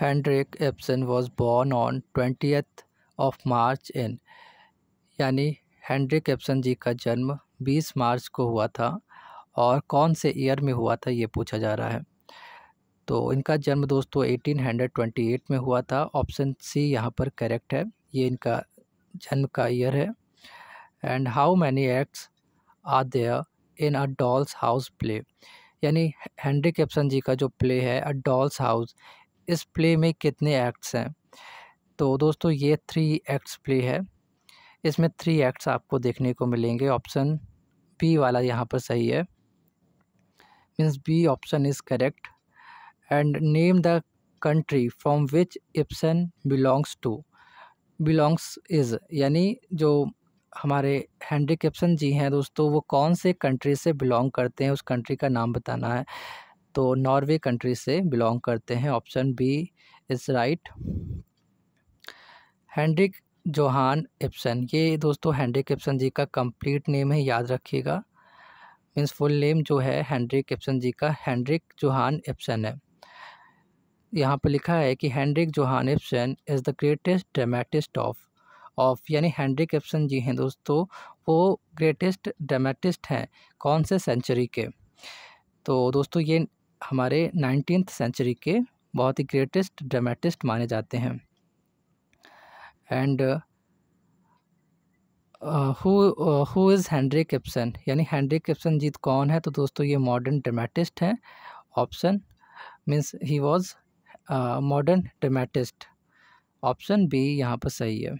Hendrick Ibsen was born on twenty of March in यानी Hendrik Ibsen ji का जन्म 20 मार्च को हुआ था और कौन से ईयर में हुआ था ये पूछा जा रहा है तो इनका जन्म दोस्तों 1828 में हुआ था ऑप्शन सी यहाँ पर करेक्ट है ये इनका जन्म का ईयर है and how many acts are there in a doll's house play यानी हैंड्रिक एप्सन जी का जो प्ले है अ डॉल्स हाउस इस प्ले में कितने एक्ट्स हैं तो दोस्तों ये थ्री एक्ट्स प्ले है इसमें थ्री एक्ट्स आपको देखने को मिलेंगे ऑप्शन बी वाला यहाँ पर सही है means B option is correct and name the country from which Ibsen belongs to belongs is यानी जो हमारे हैंड्रिक इप्सन जी हैं दोस्तों वो कौन से कंट्री से बिलोंग करते हैं उस कंट्री का नाम बताना है तो नॉर्वे कंट्री से बिलोंग करते हैं option B is right Hendrik Johan Ibsen ये दोस्तों हैंड्रिक एप्सन जी का कंप्लीट नेम है याद रखिएगा मीन्स फुल नेम जो है हैंड्रिक एप्सन जी का हैंड्रिक जोहान एप्सन है यहाँ पर लिखा है कि Hendrik Johan Ibsen is the greatest dramatist of of यानी हैंड्रिक एप्सन जी हैं दोस्तों वो ग्रेटेस्ट ड्रामेटिस्ट हैं कौन से सेंचुरी के तो दोस्तों ये हमारे नाइनटीन सेंचुरी के बहुत ही ग्रेटेस्ट ड्रामेटिस्ट माने जाते हैं and who is Henrik Ibsen यानी हैंनरी किप्सन जीत कौन है तो दोस्तों ये मॉडर्न ड्रामेटिस्ट हैं option means he was modern dramatist option B यहाँ पर सही है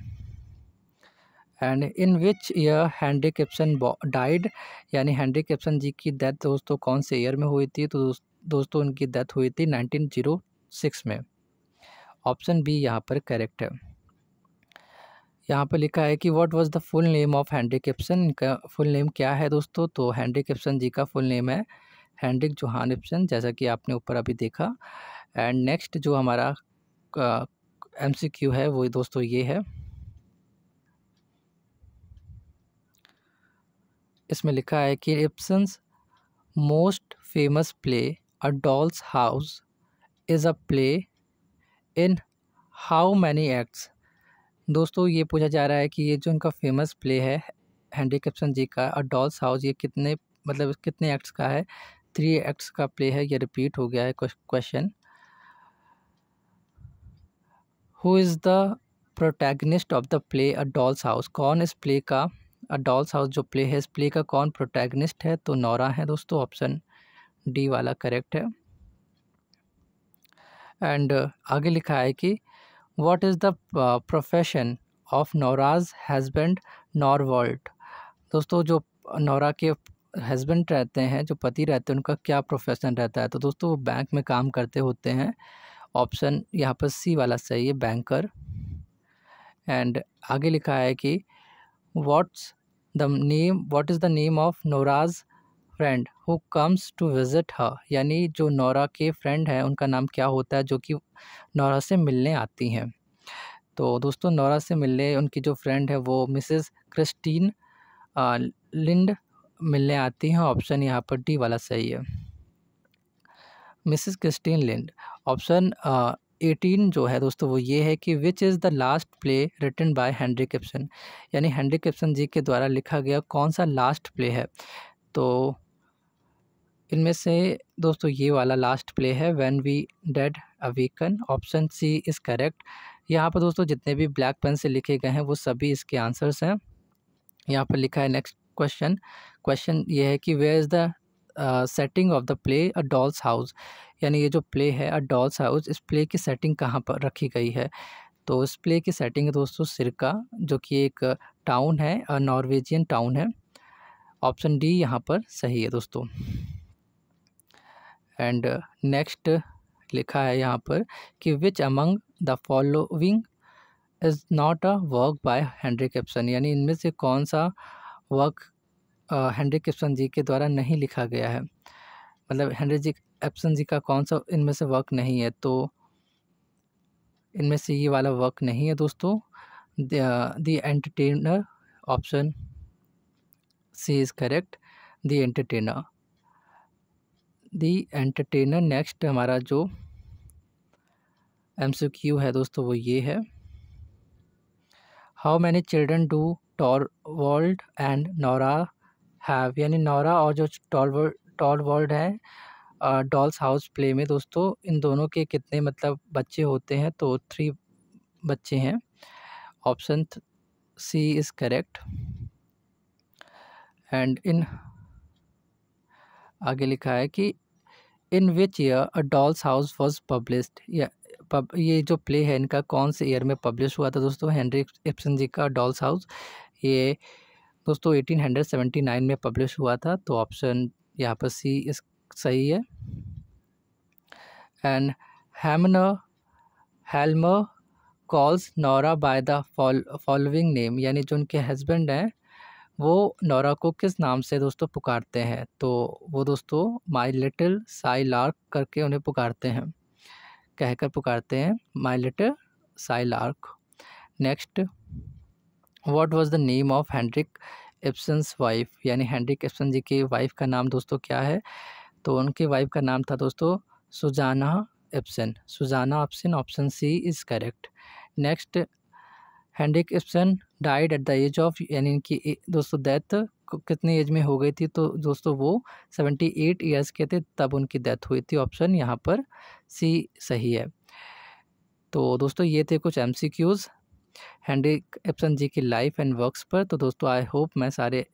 एंड इन विच ईयर हैंड्री कैप्सन डाइड यानी हैंड्री कैप्सन जी की डेथ दोस्तों कौन से ईयर में हुई थी तो दोस्तों उनकी डेथ हुई थी नाइनटीन जीरो सिक्स में ऑप्शन बी यहाँ पर करेक्ट है यहाँ पर लिखा है कि what was the full name of हैंड्री कैप्सन इनका फुल नेम क्या है दोस्तों तो हैंड्री कैप्सन जी का फुल नेम है हैंड्रिक जोहान एप्सन जैसा कि आपने ऊपर अभी देखा एंड नेक्स्ट जो हमारा एम सी क्यू है वो दोस्तों ये है इसमें लिखा है कि Ibsen's most famous play a doll's house is a play in how many acts दोस्तों ये पूछा जा रहा है कि ये जो उनका फेमस प्ले है हैंडी कैप्सन जी का अ डॉल्स हाउस ये कितने मतलब कितने एक्ट्स का है थ्री एक्ट्स का प्ले है ये रिपीट हो गया है question who is the protagonist of the play a doll's house कौन इस प्ले का अ डॉल्स हाउस जो प्ले है इस प्ले का कौन प्रोटैगनिस्ट है तो नौरा है दोस्तों ऑप्शन डी वाला करेक्ट है एंड आगे लिखा है कि what is the profession of Nora's husband Torvald दोस्तों जो नौरा के हस्बैंड रहते हैं जो पति रहते हैं उनका क्या प्रोफेशन रहता है तो दोस्तों वो बैंक में काम करते होते हैं ऑप्शन यहाँ पर सी वाला सही है बैंकर एंड आगे लिखा है कि what's the name what is the name of Nora's friend who comes to visit her यानी जो नौरा के फ्रेंड हैं उनका नाम क्या होता है जो कि नौरा से मिलने आती हैं तो दोस्तों नौरा से मिलने उनकी जो फ्रेंड है वो मिसेस क्रिस्टीन लिंड मिलने आती हैं ऑप्शन यहाँ पर डी वाला सही है Mrs Christine Linde option eighteen जो है दोस्तों वो ये है कि which is the last play written by Henrik Ibsen यानी हैंनरी किप्सन जी के द्वारा लिखा गया कौन सा लास्ट प्ले है तो इनमें से दोस्तों ये वाला लास्ट प्ले है when we dead awaken option C is correct यहाँ पर दोस्तों जितने भी ब्लैक पेन से लिखे गए हैं वो सभी इसके आंसर्स हैं यहाँ पर लिखा है नेक्स्ट क्वेश्चन क्वेश्चन ये है कि where is the setting of the play a doll's house यानी ये जो प्ले है अ डॉल्स हाउस इस प्ले की सेटिंग कहाँ पर रखी गई है तो इस प्ले की सेटिंग है दोस्तों सिरका जो कि एक टाउन है नॉर्वेजियन टाउन है ऑप्शन डी यहाँ पर सही है दोस्तों एंड नेक्स्ट लिखा है यहाँ पर कि which among the following is not a work by Henrik Ibsen यानी इनमें से कौन सा वर्क हेनरी किप्सन जी के द्वारा नहीं लिखा गया है मतलब हेनरी जी एप्सन जी का कौन सा इनमें से वर्क नहीं है तो इनमें से ये वाला वर्क नहीं है दोस्तों the entertainer option C is correct the entertainer the entertainer next हमारा जो एम सी क्यू है दोस्तों वो ये है how many children do Torvald and Nora have यानी नौरा और जो टॉल वर्ल्ड टॉल वर्ल्ड है डॉल्स हाउस प्ले में दोस्तों इन दोनों के कितने मतलब बच्चे होते हैं तो थ्री बच्चे हैं option C is correct and in आगे लिखा है कि in which year a doll's house was publish pub ये जो प्ले है इनका कौन से ईयर में पब्लिश हुआ था दोस्तों हेनरी एप्सन जी का डॉल्स हाउस ये दोस्तों एटीन हंड्रेड सेवेंटी नाइन में पब्लिश हुआ था तो ऑप्शन यहाँ पर सी इस सही है एंड हेमन Helmer calls Nora by the following name यानी जो उनके हस्बैंड हैं वो नौरा को किस नाम से दोस्तों पुकारते हैं तो वो दोस्तों माय लिटिल साई लार्क करके उन्हें पुकारते हैं कहकर पुकारते हैं my little skylark next what was the name of Hendrik Ibsen's wife यानी हैंड्रिक एप्सन जी की वाइफ का नाम दोस्तों क्या है तो उनके वाइफ का नाम था दोस्तों Suzannah Ibsen Suzannah option option C is correct next Hendrik Ibsen died at the age of यानी इनकी दोस्तों डेथ कितनी एज में हो गई थी तो दोस्तों वो सेवेंटी एट ईयर्स के थे तब उनकी डेथ हुई थी ऑप्शन यहाँ पर सी सही है तो दोस्तों ये थे कुछ M C Qs Henry Ibsen ji की लाइफ एंड वर्क्स पर तो दोस्तों आई होप मैं सारे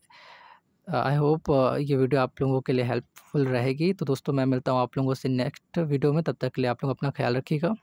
आई होप ये वीडियो आप लोगों के लिए हेल्पफुल रहेगी तो दोस्तों मैं मिलता हूँ आप लोगों से नेक्स्ट वीडियो में तब तक के लिए आप लोग अपना ख्याल रखिएगा